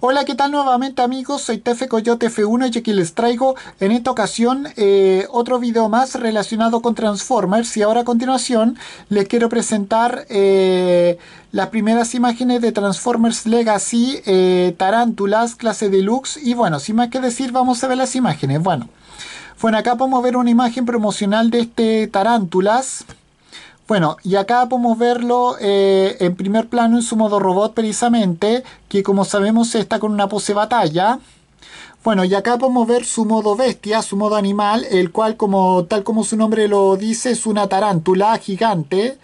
Hola, ¿qué tal nuevamente amigos? Soy Tefe Coyote F1 y aquí les traigo en esta ocasión eh, otro video más relacionado con Transformers y ahora a continuación les quiero presentar eh, las primeras imágenes de Transformers Legacy, Tarantulas, eh, Tarántulas, clase deluxe y bueno, sin más que decir vamos a ver las imágenes. Bueno, bueno acá podemos ver una imagen promocional de este Tarántulas. Bueno, y acá podemos verlo eh, en primer plano en su modo robot precisamente, que como sabemos está con una pose batalla. Bueno, y acá podemos ver su modo bestia, su modo animal, el cual como tal como su nombre lo dice es una tarántula gigante.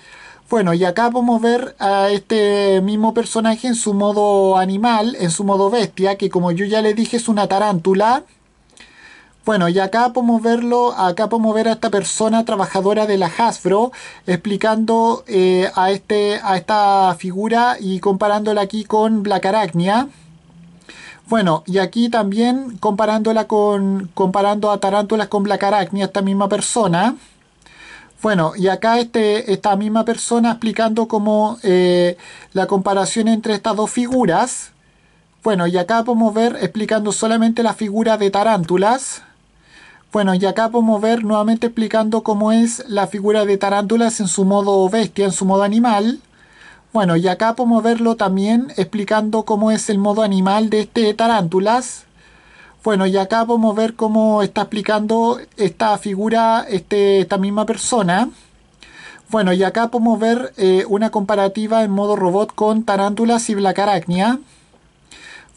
Bueno, y acá podemos ver a este mismo personaje en su modo animal, en su modo bestia, que como yo ya le dije es una tarántula. Bueno, y acá podemos verlo, acá podemos ver a esta persona trabajadora de la Hasbro explicando eh, a, este, a esta figura y comparándola aquí con Black Arachnia. Bueno, y aquí también comparándola con, comparando a Tarántulas con Black Arachnia, esta misma persona. Bueno, y acá este, esta misma persona explicando como eh, la comparación entre estas dos figuras. Bueno, y acá podemos ver explicando solamente la figura de tarántulas. Bueno, y acá podemos ver nuevamente explicando cómo es la figura de tarántulas en su modo bestia, en su modo animal. Bueno, y acá podemos verlo también explicando cómo es el modo animal de este tarántulas. Bueno, y acá podemos ver cómo está explicando esta figura, este, esta misma persona. Bueno, y acá podemos ver eh, una comparativa en modo robot con tarántulas y blacaracnia.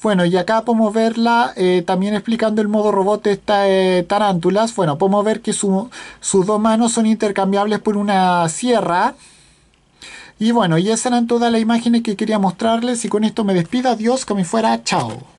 Bueno, y acá podemos verla eh, también explicando el modo robot de esta eh, tarántulas. Bueno, podemos ver que sus dos manos son intercambiables por una sierra. Y bueno, y esas eran todas las imágenes que quería mostrarles y con esto me despido. Adiós, que me fuera. Chao.